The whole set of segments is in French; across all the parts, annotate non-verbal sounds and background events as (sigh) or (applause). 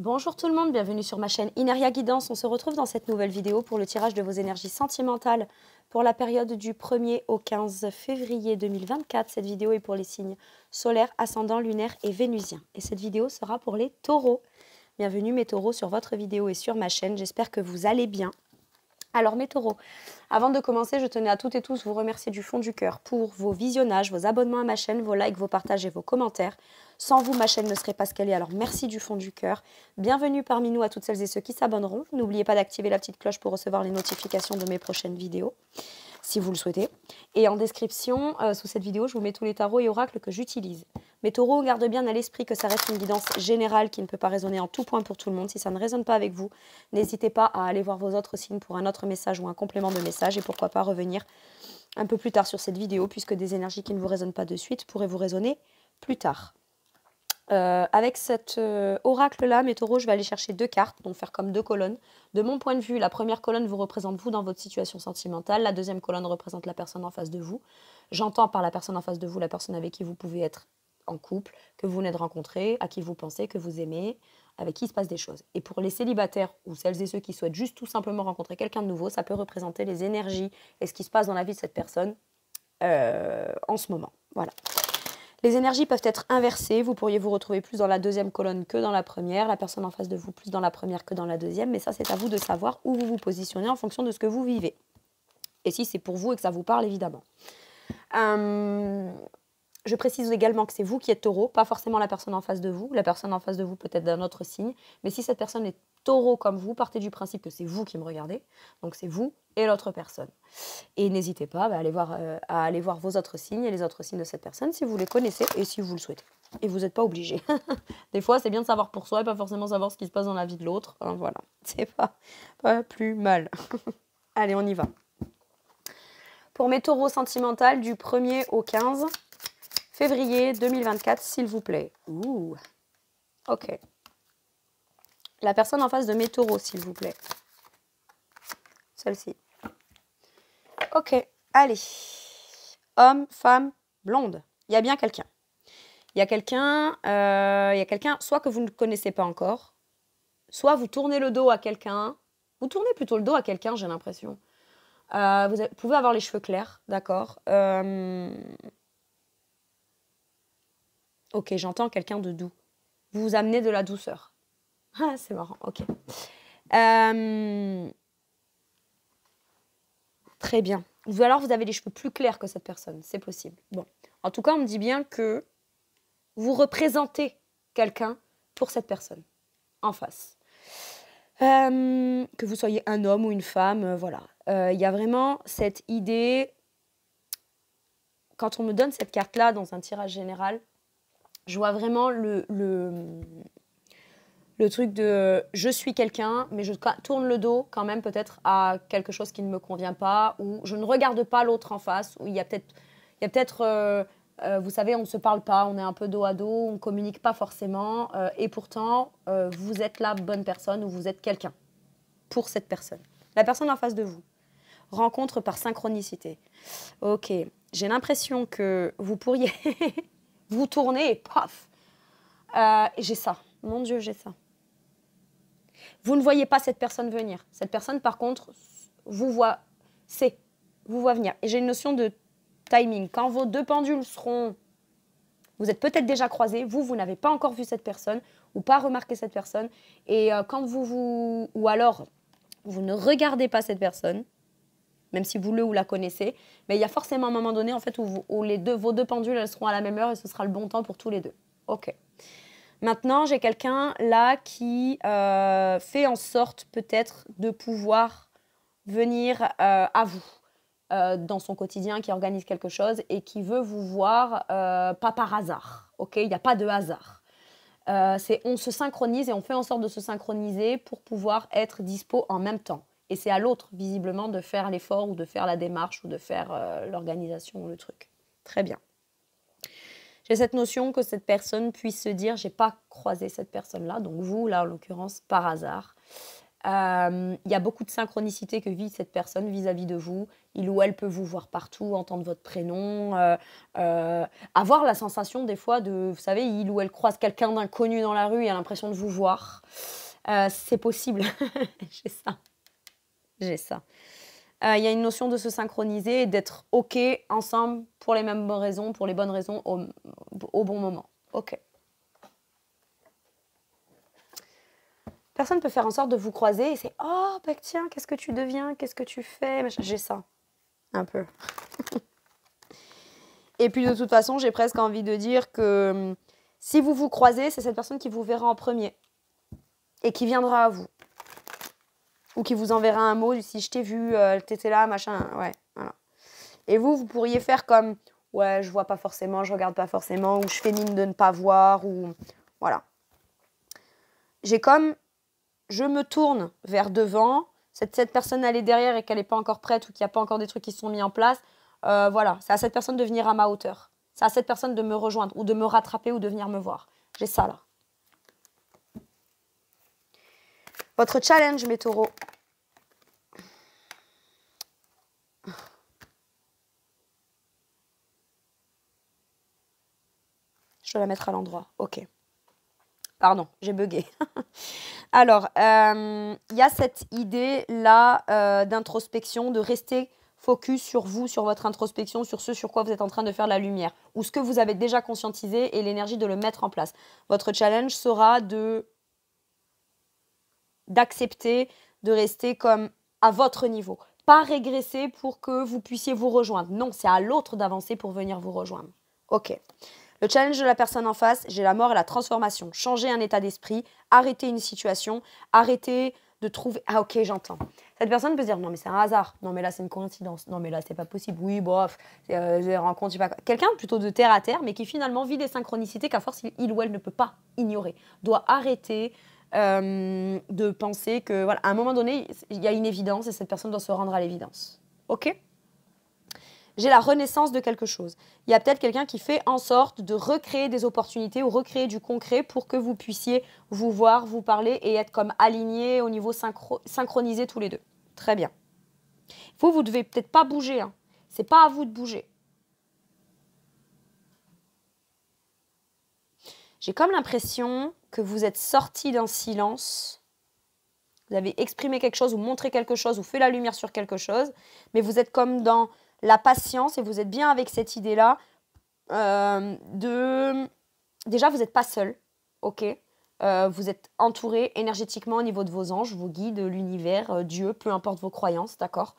Bonjour tout le monde, bienvenue sur ma chaîne Ineria Guidance. On se retrouve dans cette nouvelle vidéo pour le tirage de vos énergies sentimentales pour la période du 1er au 15 février 2024. Cette vidéo est pour les signes solaires, ascendant, lunaire et vénusien. Et cette vidéo sera pour les taureaux. Bienvenue mes taureaux sur votre vidéo et sur ma chaîne. J'espère que vous allez bien. Alors mes taureaux, avant de commencer, je tenais à toutes et tous vous remercier du fond du cœur pour vos visionnages, vos abonnements à ma chaîne, vos likes, vos partages et vos commentaires. Sans vous, ma chaîne ne serait pas ce qu'elle est, alors merci du fond du cœur. Bienvenue parmi nous à toutes celles et ceux qui s'abonneront. N'oubliez pas d'activer la petite cloche pour recevoir les notifications de mes prochaines vidéos si vous le souhaitez. Et en description, euh, sous cette vidéo, je vous mets tous les tarots et oracles que j'utilise. Mes taureaux, gardez bien à l'esprit que ça reste une guidance générale qui ne peut pas résonner en tout point pour tout le monde. Si ça ne résonne pas avec vous, n'hésitez pas à aller voir vos autres signes pour un autre message ou un complément de message et pourquoi pas revenir un peu plus tard sur cette vidéo puisque des énergies qui ne vous résonnent pas de suite pourraient vous résonner plus tard. Euh, avec cet euh, oracle-là, mes taureaux, je vais aller chercher deux cartes, donc faire comme deux colonnes. De mon point de vue, la première colonne vous représente vous dans votre situation sentimentale, la deuxième colonne représente la personne en face de vous. J'entends par la personne en face de vous la personne avec qui vous pouvez être en couple, que vous venez de rencontrer, à qui vous pensez, que vous aimez, avec qui il se passe des choses. Et pour les célibataires ou celles et ceux qui souhaitent juste tout simplement rencontrer quelqu'un de nouveau, ça peut représenter les énergies et ce qui se passe dans la vie de cette personne euh, en ce moment. Voilà. Les énergies peuvent être inversées, vous pourriez vous retrouver plus dans la deuxième colonne que dans la première, la personne en face de vous plus dans la première que dans la deuxième, mais ça c'est à vous de savoir où vous vous positionnez en fonction de ce que vous vivez. Et si c'est pour vous et que ça vous parle, évidemment. Euh, je précise également que c'est vous qui êtes taureau, pas forcément la personne en face de vous. La personne en face de vous peut être d'un autre signe. Mais si cette personne est taureau comme vous, partez du principe que c'est vous qui me regardez. Donc c'est vous et l'autre personne. Et n'hésitez pas bah, euh, à, aller voir, vos autres signes et les autres signes de cette personne si vous les connaissez et si vous le souhaitez. Et vous n'êtes pas obligé. (laughs) Des fois, c'est bien de savoir pour soi et pas forcément savoir ce qui se passe dans la vie de l'autre. voilà, (laughs) c'est pas, pas plus mal. (laughs) Allez, on y va. Pour mes taureaux sentimentaux, du 1er au 15, Février 2024, s'il vous plaît. Ouh. Ok. La personne en face de mes taureaux, s'il vous plaît. Celle-ci. Ok, allez. Homme, femme, blonde. Il y a bien quelqu'un. Il y a quelqu'un, euh, il y a quelqu'un, soit que vous ne connaissez pas encore, soit vous tournez le dos à quelqu'un. Vous tournez plutôt le dos à quelqu'un, j'ai l'impression. Euh, vous pouvez avoir les cheveux clairs, d'accord. Euh, Ok, j'entends quelqu'un de doux. Vous vous amenez de la douceur. (laughs) Ah, c'est marrant, ok. Euh, très bien. Ou alors vous avez les cheveux plus clairs que cette personne, c'est possible. Bon, en tout cas, on me dit bien que vous représentez quelqu'un pour cette personne, en face. Euh, que vous soyez un homme ou une femme, euh, voilà. Il y a vraiment cette idée, quand on me donne cette carte-là dans un tirage général, je vois vraiment le, le, le truc de je suis quelqu'un, mais je tourne le dos quand même peut-être à quelque chose qui ne me convient pas, ou je ne regarde pas l'autre en face, ou il y a peut-être... Il y a peut-être euh, euh, vous savez, on ne se parle pas, on est un peu dos à dos, on ne communique pas forcément, euh, et pourtant, vous êtes la bonne personne ou vous êtes quelqu'un pour cette personne. La personne en face de vous. Rencontre par synchronicité. Ok, j'ai l'impression que vous pourriez (laughs) vous tournez et paf. Euh, j'ai ça. Mon Dieu, j'ai ça. Vous ne voyez pas cette personne venir. Cette personne, par contre, vous voit, c'est, vous voit venir. Et j'ai une notion de timing. Quand vos deux pendules seront, vous êtes peut-être déjà croisés, vous, vous n'avez pas encore vu cette personne ou pas remarqué cette personne. Et euh, quand vous vous, ou alors, vous ne regardez pas cette personne, même si vous le ou la connaissez. Mais il y a forcément un moment donné, en fait, où, les deux, vos deux pendules, seront à la même heure et ce sera le bon temps pour tous les deux. OK. Maintenant, j'ai quelqu'un là qui euh, fait en sorte peut-être de pouvoir venir euh, à vous euh, dans son quotidien, qui organise quelque chose et qui veut vous voir pas par hasard. Ok, il n'y a pas de hasard. c'est on se synchronise et on fait en sorte de se synchroniser pour pouvoir être dispo en même temps. Et c'est à l'autre, visiblement, de faire l'effort ou de faire la démarche ou de faire euh, l'organisation ou le truc. Très bien. J'ai cette notion que cette personne puisse se dire j'ai pas croisé cette personne-là, donc vous, là, en l'occurrence, par hasard. Euh, il y a beaucoup de synchronicité que vit cette personne vis-à-vis de vous. Il ou elle peut vous voir partout, entendre votre prénom, euh, avoir la sensation des fois de, vous savez, il ou elle croise quelqu'un d'inconnu dans la rue et a l'impression de vous voir. C'est possible, (laughs) j'ai ça j'ai ça. Euh, il y a une notion de se synchroniser et d'être OK ensemble pour les mêmes raisons, pour les bonnes raisons, au, bon moment. OK. Personne ne peut faire en sorte de vous croiser et c'est Oh, bah tiens, qu'est-ce que tu deviens Qu'est-ce que tu fais J'ai ça. Un peu. (laughs) et puis de toute façon, j'ai presque envie de dire que hum, si vous vous croisez, c'est cette personne qui vous verra en premier et qui viendra à vous ou qui vous enverra un mot si je t'ai vu, euh, t'étais là, machin. Ouais, voilà. Et vous, vous pourriez faire comme ouais, je vois pas forcément, je regarde pas forcément, ou je fais mine de ne pas voir, ou voilà. J'ai comme je me tourne vers devant, cette, cette personne elle est derrière et qu'elle n'est pas encore prête ou qu'il n'y a pas encore des trucs qui sont mis en place. Euh, voilà, c'est à cette personne de venir à ma hauteur. C'est à cette personne de me rejoindre ou de me rattraper ou de venir me voir. J'ai ça là. Votre challenge, mes taureaux. Je dois la mettre à l'endroit. Ok. Pardon, j'ai bugué. (laughs) Alors, il euh, y a cette idée-là euh, d'introspection, de rester focus sur vous, sur votre introspection, sur ce sur quoi vous êtes en train de faire la lumière, ou ce que vous avez déjà conscientisé et l'énergie de le mettre en place. Votre challenge sera de d'accepter de rester comme à votre niveau. Pas régresser pour que vous puissiez vous rejoindre. Non, c'est à l'autre d'avancer pour venir vous rejoindre. Ok. Le challenge de la personne en face, j'ai la mort et la transformation. Changer un état d'esprit, arrêter une situation, arrêter de trouver. Ah ok, j'entends. Cette personne peut se dire non mais c'est un hasard, non mais là c'est une coïncidence, non mais là c'est pas possible. Oui, bof, euh, je rencontre, pas. Quelqu'un plutôt de terre à terre, mais qui finalement vit des synchronicités qu'à force il ou elle ne peut pas ignorer. Doit arrêter euh, de penser que, voilà, à un moment donné, il y a une évidence et cette personne doit se rendre à l'évidence. OK j'ai la renaissance de quelque chose. Il y a peut-être quelqu'un qui fait en sorte de recréer des opportunités ou recréer du concret pour que vous puissiez vous voir, vous parler et être comme alignés au niveau synchronisé tous les deux. Très bien. Vous, vous devez peut-être pas bouger. Hein. C'est pas à vous de bouger. J'ai comme l'impression que vous êtes sorti d'un silence. Vous avez exprimé quelque chose ou montré quelque chose ou fait la lumière sur quelque chose, mais vous êtes comme dans la patience et vous êtes bien avec cette idée-là euh, de... Déjà, vous n'êtes pas seul, ok euh, Vous êtes entouré énergétiquement au niveau de vos anges, vos guides, l'univers, euh, Dieu, peu importe vos croyances, d'accord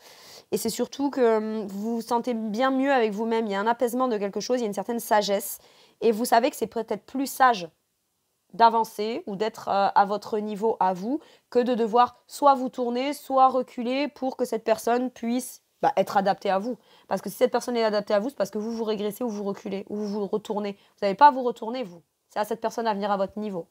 Et c'est surtout que hum, vous vous sentez bien mieux avec vous-même, il y a un apaisement de quelque chose, il y a une certaine sagesse, et vous savez que c'est peut-être plus sage d'avancer ou d'être euh, à votre niveau à vous que de devoir soit vous tourner, soit reculer pour que cette personne puisse bah, être adaptée à vous. Parce que si cette personne est adaptée à vous, c'est parce que vous vous régressez ou vous reculez ou vous vous retournez. Vous n'avez pas à vous retourner, vous. C'est à cette personne à venir à votre niveau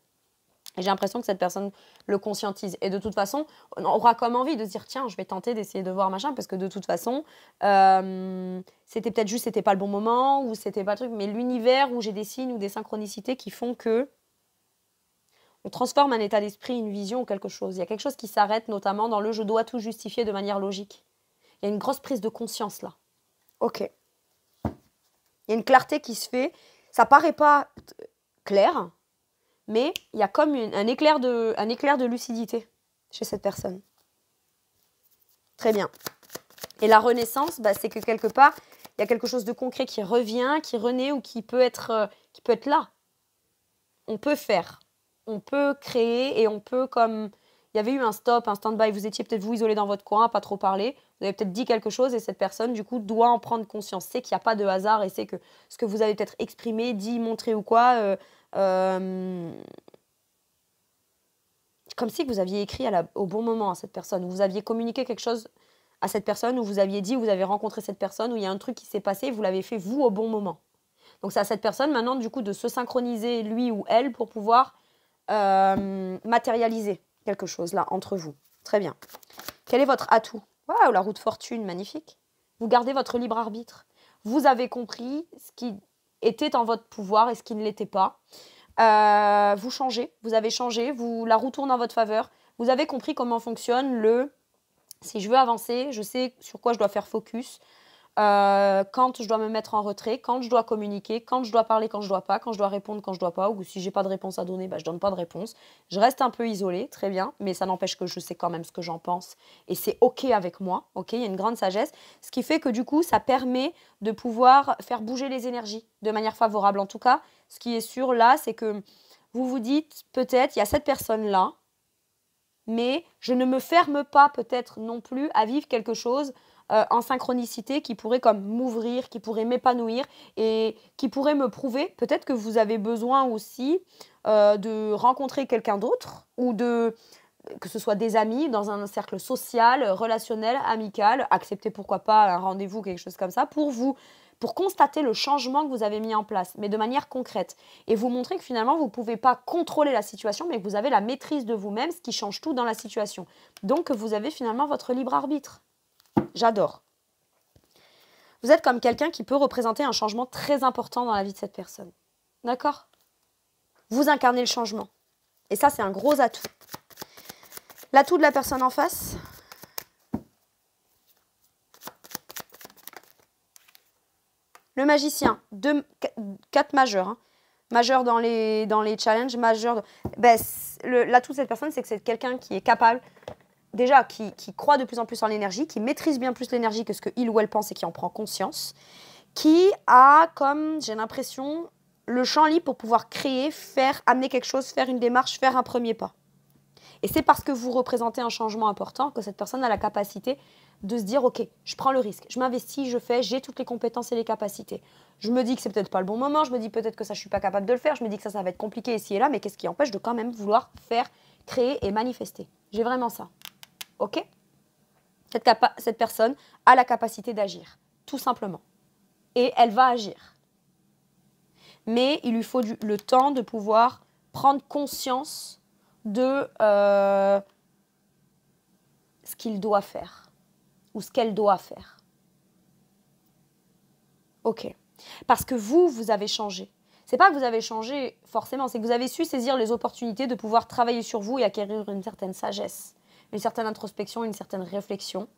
j'ai l'impression que cette personne le conscientise. Et de toute façon, on aura comme envie de se dire tiens, je vais tenter d'essayer de voir machin, parce que de toute façon, euh, c'était peut-être juste, c'était pas le bon moment, ou c'était pas le truc, mais l'univers où j'ai des signes ou des synchronicités qui font que on transforme un état d'esprit, une vision ou quelque chose. Il y a quelque chose qui s'arrête, notamment dans le je dois tout justifier de manière logique. Il y a une grosse prise de conscience là. Ok. Il y a une clarté qui se fait. Ça paraît pas clair, mais il y a comme un, éclair de, un éclair de lucidité chez cette personne. Très bien. Et la renaissance, bah, c'est que quelque part, il y a quelque chose de concret qui revient, qui renaît ou qui peut être, euh, qui peut être là. On peut faire, on peut créer et on peut comme... Il y avait eu un stop, un stand-by, vous étiez peut-être vous isolé dans votre coin, pas trop parler, vous avez peut-être dit quelque chose et cette personne, du coup, doit en prendre conscience, C'est qu'il n'y a pas de hasard et c'est que ce que vous avez peut-être exprimé, dit, montré ou quoi, euh, euh, comme si vous aviez écrit au bon moment à cette personne, ou vous aviez communiqué quelque chose à cette personne, ou vous aviez dit, vous avez rencontré cette personne, ou il y a un truc qui s'est passé, vous l'avez fait vous au bon moment. Donc c'est à cette personne maintenant du coup de se synchroniser lui ou elle pour pouvoir euh, matérialiser quelque chose là entre vous. Très bien. Quel est votre atout Waouh, la roue de fortune, magnifique. Vous gardez votre libre arbitre. Vous avez compris ce qui était en votre pouvoir et ce qui ne l'était pas. Euh, vous changez, vous avez changé, vous la roue tourne en votre faveur. Vous avez compris comment fonctionne le si je veux avancer, je sais sur quoi je dois faire focus, euh, quand je dois me mettre en retrait, quand je dois communiquer, quand je dois parler, quand je dois pas, quand je dois répondre, quand je dois pas, ou si j'ai pas de réponse à donner, bah, je donne pas de réponse. Je reste un peu isolée, très bien, mais ça n'empêche que je sais quand même ce que j'en pense et c'est ok avec moi, ok, il y a une grande sagesse, ce qui fait que du coup ça permet de pouvoir faire bouger les énergies de manière favorable. En tout cas, ce qui est sûr là, c'est que vous vous dites peut-être il y a cette personne là, mais je ne me ferme pas peut-être non plus à vivre quelque chose euh, en synchronicité qui pourrait comme m'ouvrir, qui pourrait m'épanouir et qui pourrait me prouver peut-être que vous avez besoin aussi euh, de rencontrer quelqu'un d'autre ou de que ce soit des amis, dans un cercle social, relationnel, amical, accepter pourquoi pas un rendez-vous, quelque chose comme ça, pour vous, pour constater le changement que vous avez mis en place, mais de manière concrète, et vous montrer que finalement, vous ne pouvez pas contrôler la situation, mais que vous avez la maîtrise de vous-même, ce qui change tout dans la situation. Donc, vous avez finalement votre libre arbitre. J'adore. Vous êtes comme quelqu'un qui peut représenter un changement très important dans la vie de cette personne. D'accord Vous incarnez le changement. Et ça, c'est un gros atout. L'atout de la personne en face, Le magicien, deux, quatre majeurs. Hein. Majeur dans les, dans les challenges, majeur. Ben, l'atout de cette personne, c'est que c'est quelqu'un qui est capable déjà qui, croit de plus en plus en l'énergie, qui maîtrise bien plus l'énergie que ce qu'il ou elle pense et qui en prend conscience, qui a comme, j'ai l'impression, le champ libre pour pouvoir créer, faire, amener quelque chose, faire une démarche, faire un premier pas. Et c'est parce que vous représentez un changement important que cette personne a la capacité de se dire ok, je prends le risque, je m'investis, je fais, j'ai toutes les compétences et les capacités. Je me dis que c'est peut-être pas le bon moment, je me dis peut-être que ça je suis pas capable de le faire, je me dis que ça ça va être compliqué ici et là, mais qu'est-ce qui empêche de quand même vouloir faire, créer et manifester J'ai vraiment ça. Ok cette, personne a la capacité d'agir, tout simplement. Et elle va agir. Mais il lui faut le temps de pouvoir prendre conscience de euh, ce qu'il doit faire ou ce qu'elle doit faire. Ok. Parce que vous, vous avez changé. C'est pas que vous avez changé forcément, c'est que vous avez su saisir les opportunités de pouvoir travailler sur vous et acquérir une certaine sagesse une certaine introspection, une certaine réflexion.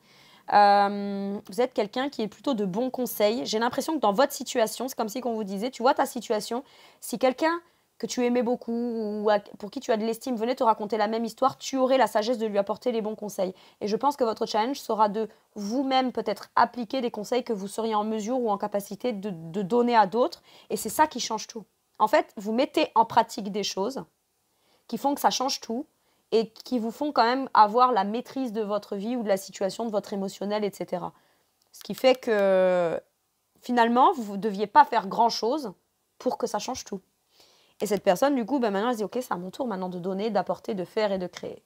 Euh, vous êtes quelqu'un qui est plutôt de bons conseils. J'ai l'impression que dans votre situation, c'est comme si on vous disait, tu vois ta situation, si quelqu'un que tu aimais beaucoup ou pour qui tu as de l'estime venait te raconter la même histoire, tu aurais la sagesse de lui apporter les bons conseils. Et je pense que votre challenge sera de vous-même peut-être appliquer des conseils que vous seriez en mesure ou en capacité de donner à d'autres. Et c'est ça qui change tout. En fait, vous mettez en pratique des choses qui font que ça change tout et qui vous font quand même avoir la maîtrise de votre vie ou de la situation, de votre émotionnel, etc. Ce qui fait que finalement, vous ne deviez pas faire grand-chose pour que ça change tout. Et cette personne, du coup, ben maintenant, elle se dit, OK, c'est à mon tour maintenant de donner, d'apporter, de faire et de créer.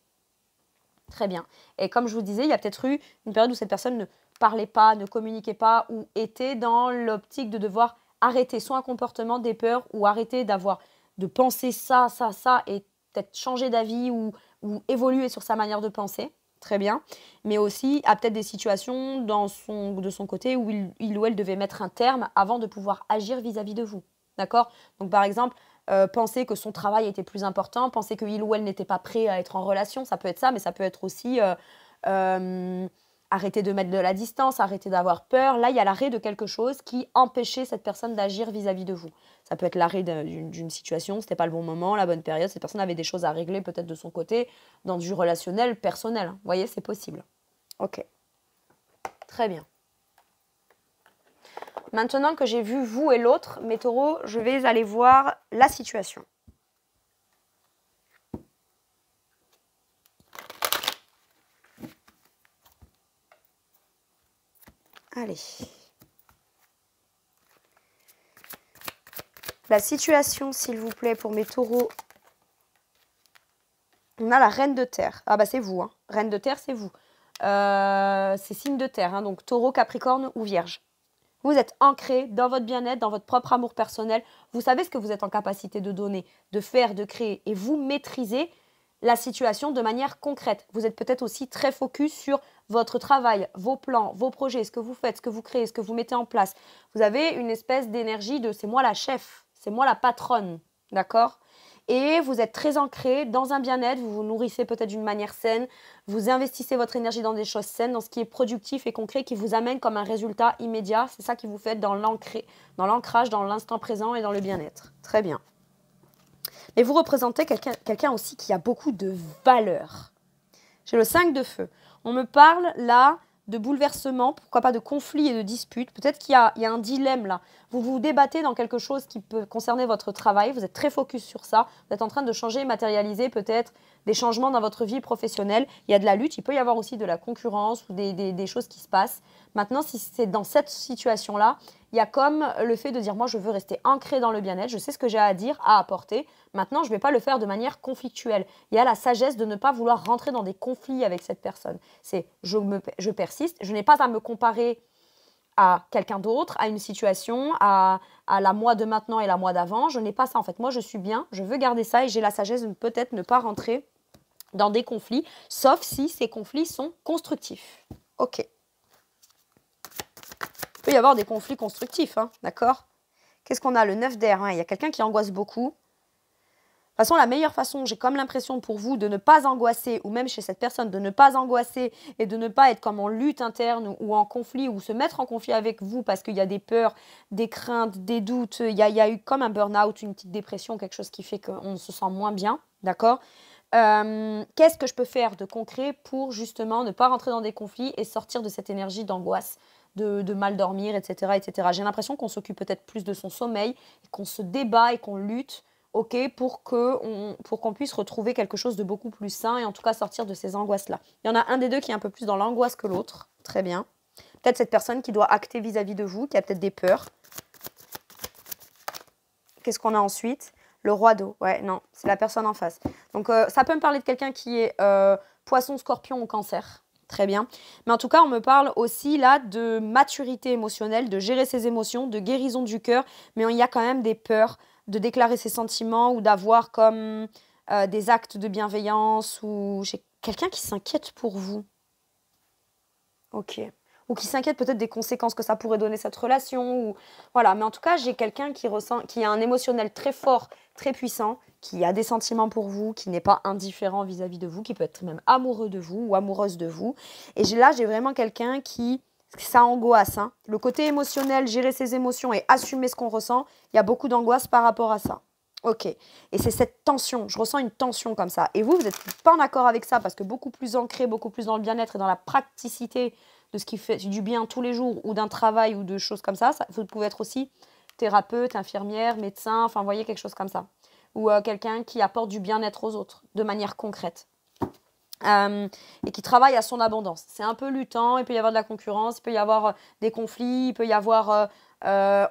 Très bien. Et comme je vous disais, il y a peut-être eu une période où cette personne ne parlait pas, ne communiquait pas, ou était dans l'optique de devoir arrêter soit un comportement, des peurs, ou arrêter d'avoir de penser ça, ça, ça, et peut-être changer d'avis ou, ou évoluer sur sa manière de penser très bien, mais aussi à peut-être des situations dans son, de son côté où il, ou elle devait mettre un terme avant de pouvoir agir vis-à-vis de vous. D'accord Donc par exemple, euh, penser que son travail était plus important, penser que il ou elle n'était pas prêt à être en relation, ça peut être ça, mais ça peut être aussi... Euh, euh, Arrêtez de mettre de la distance, arrêter d'avoir peur. Là, il y a l'arrêt de quelque chose qui empêchait cette personne d'agir vis-à-vis de vous. Ça peut être l'arrêt d'une situation, ce n'était pas le bon moment, la bonne période, cette personne avait des choses à régler peut-être de son côté, dans du relationnel, personnel. Vous hein. voyez, c'est possible. Ok. Très bien. Maintenant que j'ai vu vous et l'autre, mes taureaux, je vais aller voir la situation. Allez. La situation, s'il vous plaît, pour mes taureaux. On a la reine de terre. Ah bah c'est vous, hein. Reine de terre, c'est vous. Euh, c'est signe de terre, hein. donc taureau, capricorne ou vierge. Vous êtes ancré dans votre bien-être, dans votre propre amour personnel. Vous savez ce que vous êtes en capacité de donner, de faire, de créer. Et vous maîtriser la situation de manière concrète. Vous êtes peut-être aussi très focus sur votre travail, vos plans, vos projets, ce que vous faites, ce que vous créez, ce que vous mettez en place. Vous avez une espèce d'énergie de c'est moi la chef, c'est moi la patronne, d'accord et vous êtes très ancré dans un bien-être, vous vous nourrissez peut-être d'une manière saine, vous investissez votre énergie dans des choses saines, dans ce qui est productif et concret, qui vous amène comme un résultat immédiat. C'est ça qui vous fait dans l'ancrage, dans l'instant présent et dans le bien-être. Très bien. Mais vous représentez quelqu'un aussi qui a beaucoup de valeur. J'ai le 5 de feu. On me parle là de bouleversement, pourquoi pas de conflit et de dispute. Peut-être qu'il y, y, a un dilemme là. Vous vous débattez dans quelque chose qui peut concerner votre travail, vous êtes très focus sur ça, vous êtes en train de changer, matérialiser peut-être des changements dans votre vie professionnelle. Il y a de la lutte, il peut y avoir aussi de la concurrence ou des, choses qui se passent. Maintenant, si c'est dans cette situation-là, il y a comme le fait de dire moi je veux rester ancré dans le bien-être, je sais ce que j'ai à dire, à apporter. Maintenant, je ne vais pas le faire de manière conflictuelle. Il y a la sagesse de ne pas vouloir rentrer dans des conflits avec cette personne. C'est je, je persiste, je n'ai pas à me comparer à quelqu'un d'autre, à une situation, à, la moi de maintenant et la moi d'avant. Je n'ai pas ça en fait. Moi, je suis bien, je veux garder ça et j'ai la sagesse de peut-être ne pas rentrer dans des conflits, sauf si ces conflits sont constructifs. Ok. Il peut y avoir des conflits constructifs, hein, d'accord Qu'est-ce qu'on a Le 9 d'air, il y a quelqu'un qui angoisse beaucoup. De toute façon, la meilleure façon, j'ai comme l'impression pour vous de ne pas angoisser, ou même chez cette personne, de ne pas angoisser et de ne pas être comme en lutte interne ou en conflit ou se mettre en conflit avec vous parce qu'il y a des peurs, des craintes, des doutes, il y a, eu comme un burn-out, une petite dépression, quelque chose qui fait qu'on se sent moins bien, d'accord euh, Qu'est-ce que je peux faire de concret pour justement ne pas rentrer dans des conflits et sortir de cette énergie d'angoisse de, mal dormir, etc. etc. J'ai l'impression qu'on s'occupe peut-être plus de son sommeil, qu'on se débat et qu'on lutte ok, pour qu'on puisse retrouver quelque chose de beaucoup plus sain et en tout cas sortir de ces angoisses-là. Il y en a un des deux qui est un peu plus dans l'angoisse que l'autre. Très bien. Peut-être cette personne qui doit acter vis-à-vis de vous, qui a peut-être des peurs. Qu'est-ce qu'on a ensuite Le roi d'eau. Ouais, non, c'est la personne en face. Donc euh, ça peut me parler de quelqu'un qui est euh, poisson, scorpion ou cancer. Très bien. Mais en tout cas, on me parle aussi là de maturité émotionnelle, de gérer ses émotions, de guérison du cœur. Mais il y a quand même des peurs de déclarer ses sentiments ou d'avoir comme euh, des actes de bienveillance ou j'ai quelqu'un qui s'inquiète pour vous. Ok. Ou qui s'inquiète peut-être des conséquences que ça pourrait donner cette relation. Ou... Voilà. Mais en tout cas, j'ai quelqu'un qui, ressent... qui a un émotionnel très fort, très puissant, qui a des sentiments pour vous, qui n'est pas indifférent vis-à-vis -vis de vous, qui peut être même amoureux de vous ou amoureuse de vous. Et là, j'ai vraiment quelqu'un qui ça angoisse. Hein. Le côté émotionnel, gérer ses émotions et assumer ce qu'on ressent, il y a beaucoup d'angoisse par rapport à ça. Ok. Et c'est cette tension. Je ressens une tension comme ça. Et vous, vous n'êtes pas en accord avec ça parce que beaucoup plus ancré, beaucoup plus dans le bien-être et dans la praticité de ce qui fait du bien tous les jours ou d'un travail ou de choses comme ça, vous pouvez être aussi thérapeute, infirmière, médecin, enfin, voyez, quelque chose comme ça. Ou euh, quelqu'un qui apporte du bien-être aux autres de manière concrète. Euh, et qui travaille à son abondance. C'est un peu luttant, il peut y avoir de la concurrence, il peut y avoir euh, des conflits, il peut y avoir... Euh,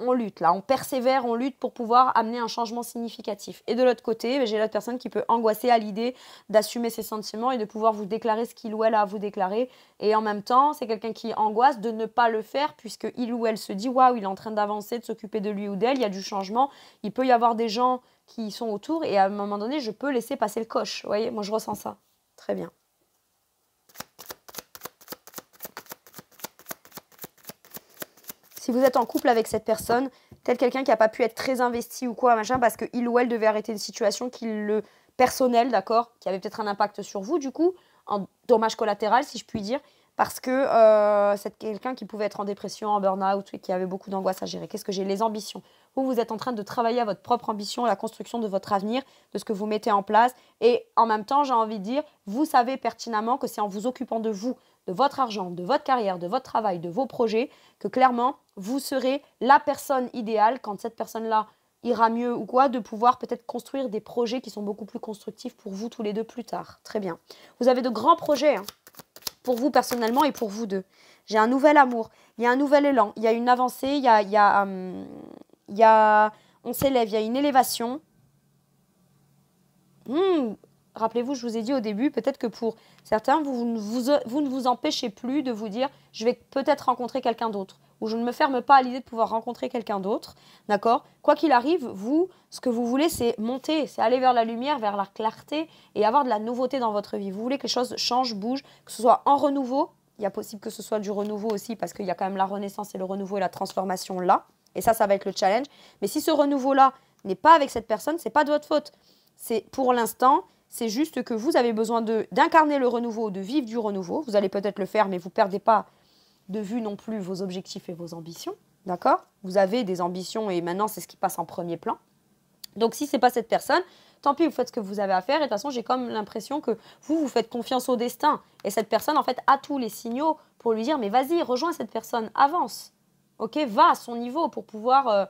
on, lutte là, on persévère, on lutte pour pouvoir amener un changement significatif. Et de l'autre côté, j'ai l'autre personne qui peut angoisser à l'idée d'assumer ses sentiments et de pouvoir vous déclarer ce qu'il ou elle a à vous déclarer. Et en même temps, c'est quelqu'un qui angoisse de ne pas le faire puisque il ou elle se dit waouh, il est en train d'avancer, de s'occuper de lui ou d'elle, il y a du changement. Il peut y avoir des gens qui sont autour et à un moment donné, je peux laisser passer le coche. Vous voyez, moi je ressens ça. Très bien. Si vous êtes en couple avec cette personne, peut-être quelqu'un qui n'a pas pu être très investi ou quoi, machin, parce qu'il ou elle devait arrêter une situation qui le personnel, d'accord, qui avait peut-être un impact sur vous, du coup, en dommage collatéral, si je puis dire, parce que euh, c'est quelqu'un qui pouvait être en dépression, en burn-out, et qui avait beaucoup d'angoisse à gérer. Qu'est-ce que j'ai Les ambitions. Vous, vous êtes en train de travailler à votre propre ambition, la construction de votre avenir, de ce que vous mettez en place. Et en même temps, j'ai envie de dire, vous savez pertinemment que c'est en vous occupant de vous, de votre argent, de votre carrière, de votre travail, de vos projets, que clairement, vous serez la personne idéale quand cette personne-là ira mieux ou quoi, de pouvoir peut-être construire des projets qui sont beaucoup plus constructifs pour vous tous les deux plus tard. Très bien. Vous avez de grands projets. Hein pour vous personnellement et pour vous deux. J'ai un nouvel amour, il y a un nouvel élan, il y a une avancée, il y a, il y hum, on s'élève, il y a une élévation. Hmm, rappelez-vous, je vous ai dit au début, peut-être que pour certains, vous, vous ne vous empêchez plus de vous dire, je vais peut-être rencontrer quelqu'un d'autre où je ne me ferme pas à l'idée de pouvoir rencontrer quelqu'un d'autre. D'accord Quoi qu'il arrive, vous, ce que vous voulez, c'est monter, c'est aller vers la lumière, vers la clarté et avoir de la nouveauté dans votre vie. Vous voulez que les choses changent, bougent, que ce soit en renouveau. Il y a possible que ce soit du renouveau aussi parce qu'il y a quand même la renaissance et le renouveau et la transformation là. Et ça, ça va être le challenge. Mais si ce renouveau-là n'est pas avec cette personne, ce n'est pas de votre faute. C'est pour l'instant, c'est juste que vous avez besoin d'incarner le renouveau, de vivre du renouveau. Vous allez peut-être le faire, mais vous perdez pas de vue non plus vos objectifs et vos ambitions. D'accord Vous avez des ambitions et maintenant, c'est ce qui passe en premier plan. Donc, si ce n'est pas cette personne, tant pis, vous faites ce que vous avez à faire. Et de toute façon, j'ai comme l'impression que vous, vous faites confiance au destin. Et cette personne, en fait, a tous les signaux pour lui dire, mais vas-y, rejoins cette personne, avance. OK Va à son niveau pour pouvoir... Euh,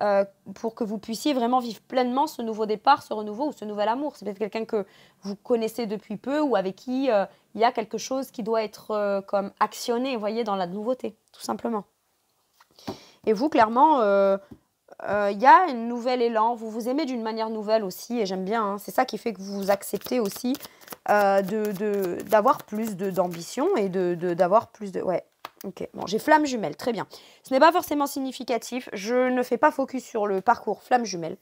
euh, pour que vous puissiez vraiment vivre pleinement ce nouveau départ, ce renouveau ou ce nouvel amour. C'est peut-être quelqu'un que vous connaissez depuis peu ou avec qui euh, il y a quelque chose qui doit être euh, comme actionné, vous voyez, dans la nouveauté, tout simplement. Et vous, clairement, il y a un nouvel élan, vous vous aimez d'une manière nouvelle aussi, et j'aime bien, hein. c'est ça qui fait que vous vous acceptez aussi d'avoir de, de, plus d'ambition et d'avoir plus de... Ouais, Ok, bon, j'ai flamme jumelle, très bien. Ce n'est pas forcément significatif, je ne fais pas focus sur le parcours flamme jumelle.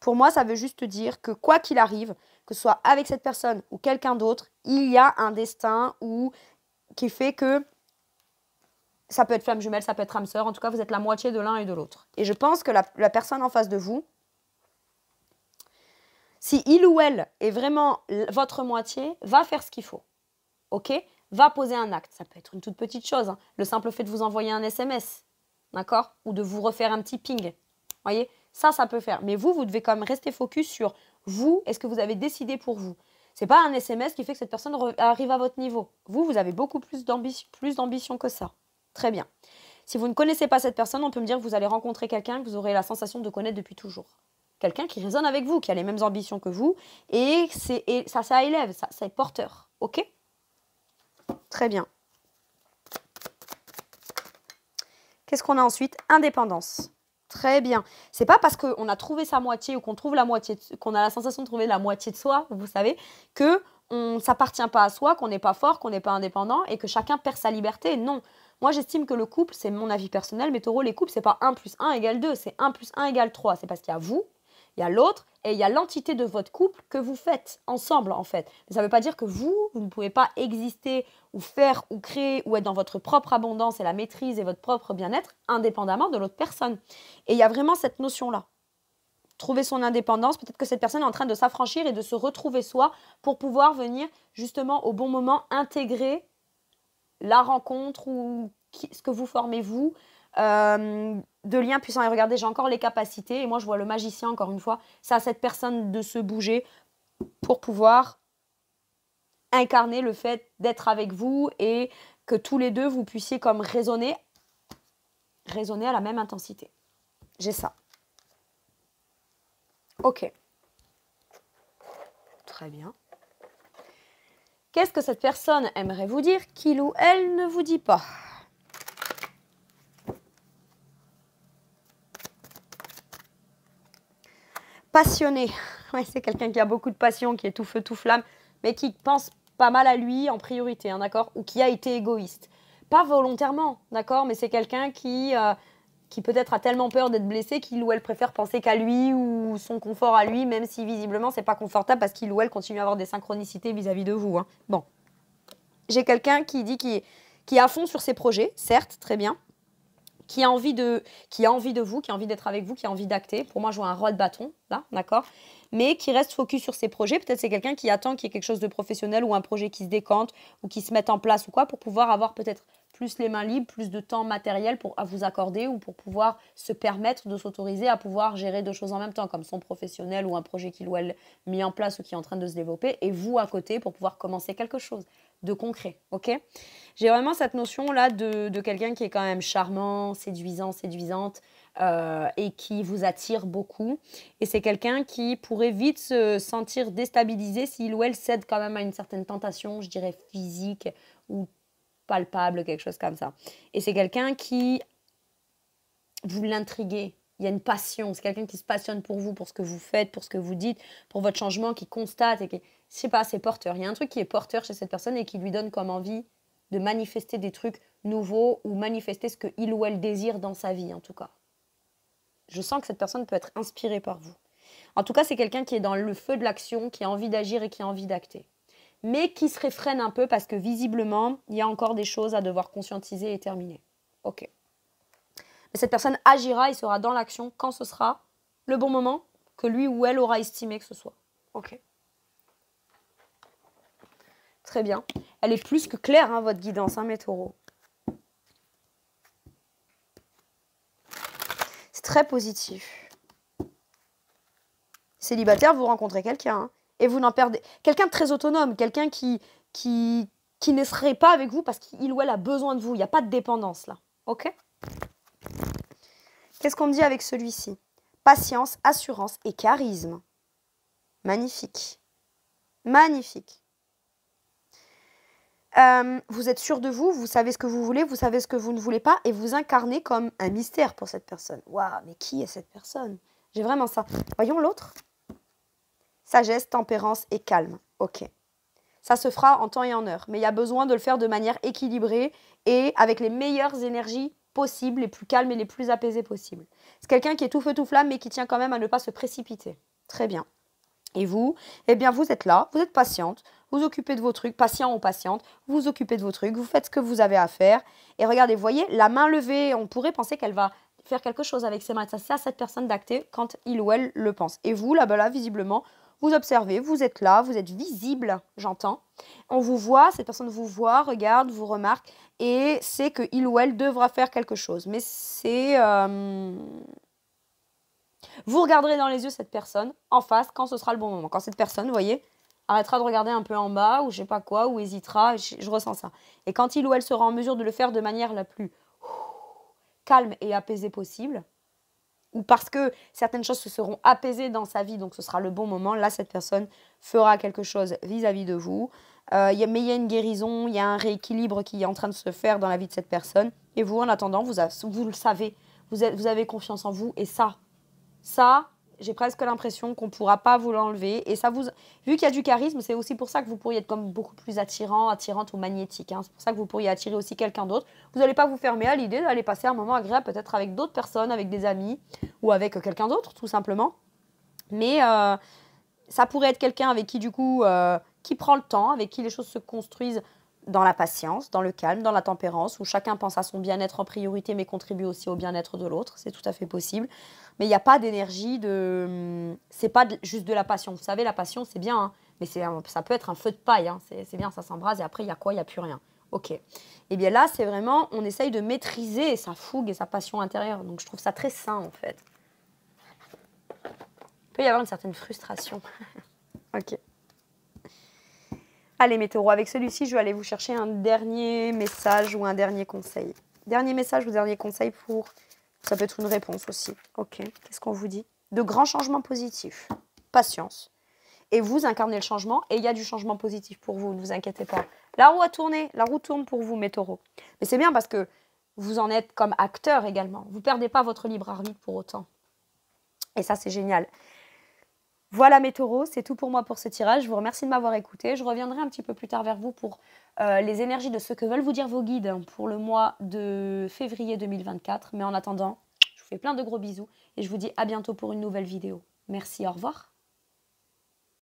Pour moi, ça veut juste dire que quoi qu'il arrive, que ce soit avec cette personne ou quelqu'un d'autre, il y a un destin ou qui fait que ça peut être flamme jumelle, ça peut être âme sœur, en tout cas, vous êtes la moitié de l'un et de l'autre. Et je pense que la, la personne en face de vous, si il ou elle est vraiment votre moitié, va faire ce qu'il faut. OK va poser un acte. Ça peut être une toute petite chose, hein. le simple fait de vous envoyer un SMS, d'accord Ou de vous refaire un petit ping. voyez Ça, ça peut faire. Mais vous, vous devez quand même rester focus sur vous et ce que vous avez décidé pour vous. C'est pas un SMS qui fait que cette personne arrive à votre niveau. Vous, vous avez beaucoup plus d'ambition que ça. Très bien. Si vous ne connaissez pas cette personne, on peut me dire que vous allez rencontrer quelqu'un que vous aurez la sensation de connaître depuis toujours. Quelqu'un qui résonne avec vous, qui a les mêmes ambitions que vous, et, ça, ça élève, ça, ça est porteur. OK Très bien. Qu'est-ce qu'on a ensuite Indépendance. Très bien. C'est pas parce qu'on a trouvé sa moitié ou qu'on trouve la moitié, qu'on a la sensation de trouver la moitié de soi, vous savez, que on s'appartient pas à soi, qu'on n'est pas fort, qu'on n'est pas indépendant et que chacun perd sa liberté. Non. Moi, j'estime que le couple, c'est mon avis personnel, mais taureaux les couples, c'est pas 1 plus 1 égale 2, c'est 1 plus 1 égale 3. C'est parce qu'il y a vous, il y a l'autre et il y a l'entité de votre couple que vous faites ensemble en fait. Mais ça ne veut pas dire que vous, vous ne pouvez pas exister ou faire ou créer ou être dans votre propre abondance et la maîtrise et votre propre bien-être indépendamment de l'autre personne. Et il y a vraiment cette notion-là. Trouver son indépendance, peut-être que cette personne est en train de s'affranchir et de se retrouver soi pour pouvoir venir justement au bon moment intégrer la rencontre ou ce que vous formez vous, euh, de liens puissants. Et regardez, j'ai encore les capacités. Et moi, je vois le magicien, encore une fois. C'est à cette personne de se bouger pour pouvoir incarner le fait d'être avec vous et que tous les deux, vous puissiez comme raisonner, raisonner à la même intensité. J'ai ça. Ok. Très bien. Qu'est-ce que cette personne aimerait vous dire qu'il ou elle ne vous dit pas passionné. (laughs) c'est quelqu'un qui a beaucoup de passion, qui est tout feu, tout flamme, mais qui pense pas mal à lui en priorité, hein, d'accord Ou qui a été égoïste. Pas volontairement, d'accord Mais c'est quelqu'un qui, euh, qui peut-être a tellement peur d'être blessé qu'il ou elle préfère penser qu'à lui ou son confort à lui, même si visiblement c'est pas confortable parce qu'il ou elle continue à avoir des synchronicités vis-à-vis de vous. Hein. Bon. J'ai quelqu'un qui dit qu'il qui est à fond sur ses projets, certes, très bien, qui a envie de, qui a envie de vous, qui a envie d'être avec vous, qui a envie d'acter. Pour moi, je vois un roi de bâton, là, d'accord Mais qui reste focus sur ses projets. Peut-être c'est quelqu'un qui attend qu'il y ait quelque chose de professionnel ou un projet qui se décante ou qui se mette en place ou quoi pour pouvoir avoir peut-être plus les mains libres, plus de temps matériel pour, à vous accorder ou pour pouvoir se permettre de s'autoriser à pouvoir gérer deux choses en même temps, comme son professionnel ou un projet qu'il ou elle mis en place ou qui est en train de se développer, et vous à côté pour pouvoir commencer quelque chose de concret, ok j'ai vraiment cette notion-là de, quelqu'un qui est quand même charmant, séduisant, séduisante, euh, et qui vous attire beaucoup. Et c'est quelqu'un qui pourrait vite se sentir déstabilisé s'il ou elle cède quand même à une certaine tentation, je dirais physique ou palpable, quelque chose comme ça. Et c'est quelqu'un qui... Vous l'intriguez, il y a une passion. C'est quelqu'un qui se passionne pour vous, pour ce que vous faites, pour ce que vous dites, pour votre changement, qui constate et qui, je sais pas, c'est porteur. Il y a un truc qui est porteur chez cette personne et qui lui donne comme envie de manifester des trucs nouveaux ou manifester ce qu'il ou elle désire dans sa vie, en tout cas. Je sens que cette personne peut être inspirée par vous. En tout cas, c'est quelqu'un qui est dans le feu de l'action, qui a envie d'agir et qui a envie d'acter. Mais qui se réfrène un peu parce que visiblement, il y a encore des choses à devoir conscientiser et terminer. Ok. Mais cette personne agira et sera dans l'action quand ce sera le bon moment que lui ou elle aura estimé que ce soit. Ok très bien. Elle est plus que claire, hein, votre guidance, hein, mes taureaux. C'est très positif. Célibataire, vous rencontrez quelqu'un. Hein. et vous n'en perdez. Quelqu'un de très autonome, quelqu'un qui, qui, ne serait pas avec vous parce qu'il ou elle a besoin de vous. Il n'y a pas de dépendance là. Ok Qu'est-ce qu'on dit avec celui-ci Patience, assurance et charisme. Magnifique. Magnifique. Euh, vous êtes sûr de vous, vous savez ce que vous voulez, vous savez ce que vous ne voulez pas, et vous incarnez comme un mystère pour cette personne. Waouh, mais qui est cette personne J'ai vraiment ça. Voyons l'autre. Sagesse, tempérance et calme. Ok. Ça se fera en temps et en heure, mais il y a besoin de le faire de manière équilibrée et avec les meilleures énergies possibles, les plus calmes et les plus apaisées possibles. C'est quelqu'un qui est tout feu tout flamme, mais qui tient quand même à ne pas se précipiter. Très bien. Et vous, eh bien, vous êtes là, vous êtes patiente, vous occupez de vos trucs, patient ou patiente, vous occupez de vos trucs, vous faites ce que vous avez à faire. Et regardez, voyez, la main levée, on pourrait penser qu'elle va faire quelque chose avec ses mains. Ça, C'est à cette personne d'acter quand il ou elle le pense. Et vous, là-bas, là, visiblement, vous observez, vous êtes là, vous êtes visible, j'entends. On vous voit, cette personne vous voit, regarde, vous remarque, et sait que il ou elle devra faire quelque chose. Mais c'est... Euh, vous regarderez dans les yeux cette personne en face quand ce sera le bon moment. Quand cette personne, vous voyez, arrêtera de regarder un peu en bas ou je sais pas quoi, ou hésitera, je, ressens ça. Et quand il ou elle sera en mesure de le faire de manière la plus calme et apaisée possible, ou parce que certaines choses se seront apaisées dans sa vie, donc ce sera le bon moment, là, cette personne fera quelque chose vis-à-vis de vous. Euh, mais il y a une guérison, il y a un rééquilibre qui est en train de se faire dans la vie de cette personne. Et vous, en attendant, vous, vous le savez, vous, vous avez confiance en vous, et ça, ça, j'ai presque l'impression qu'on ne pourra pas vous l'enlever. Et ça vous, vu qu'il y a du charisme, c'est aussi pour ça que vous pourriez être comme beaucoup plus attirant, attirante ou magnétique. Hein. C'est pour ça que vous pourriez attirer aussi quelqu'un d'autre. Vous n'allez pas vous fermer à l'idée d'aller passer un moment agréable peut-être avec d'autres personnes, avec des amis ou avec quelqu'un d'autre, tout simplement. Mais euh, ça pourrait être quelqu'un avec qui, du coup, euh, qui prend le temps, avec qui les choses se construisent dans la patience, dans le calme, dans la tempérance, où chacun pense à son bien-être en priorité mais contribue aussi au bien-être de l'autre, c'est tout à fait possible. Mais il n'y a pas d'énergie de... Hum, c'est pas juste de la passion. Vous savez, la passion, c'est bien, hein, mais c'est ça peut être un feu de paille, hein. c'est bien, ça s'embrase et après, il y a quoi Il n'y a plus rien. Ok. Et eh bien là, c'est vraiment, on essaye de maîtriser sa fougue et sa passion intérieure. Donc je trouve ça très sain, en fait. Il peut y avoir une certaine frustration. (laughs) ok. Allez mes avec celui-ci, je vais aller vous chercher un dernier message ou un dernier conseil. Dernier message ou dernier conseil pour... Ça peut être une réponse aussi. Ok, qu'est-ce qu'on vous dit De grands changements positifs. Patience. Et vous incarnez le changement et il y a du changement positif pour vous, ne vous inquiétez pas. La roue a tourné, la roue tourne pour vous mes taureaux. Mais c'est bien parce que vous en êtes comme acteur également. Vous ne perdez pas votre libre arbitre pour autant. Et ça, c'est génial. Voilà mes taureaux, c'est tout pour moi pour ce tirage. Je vous remercie de m'avoir écouté. Je reviendrai un petit peu plus tard vers vous pour euh, les énergies de ce que veulent vous dire vos guides pour le mois de février 2024. Mais en attendant, je vous fais plein de gros bisous et je vous dis à bientôt pour une nouvelle vidéo. Merci, au revoir.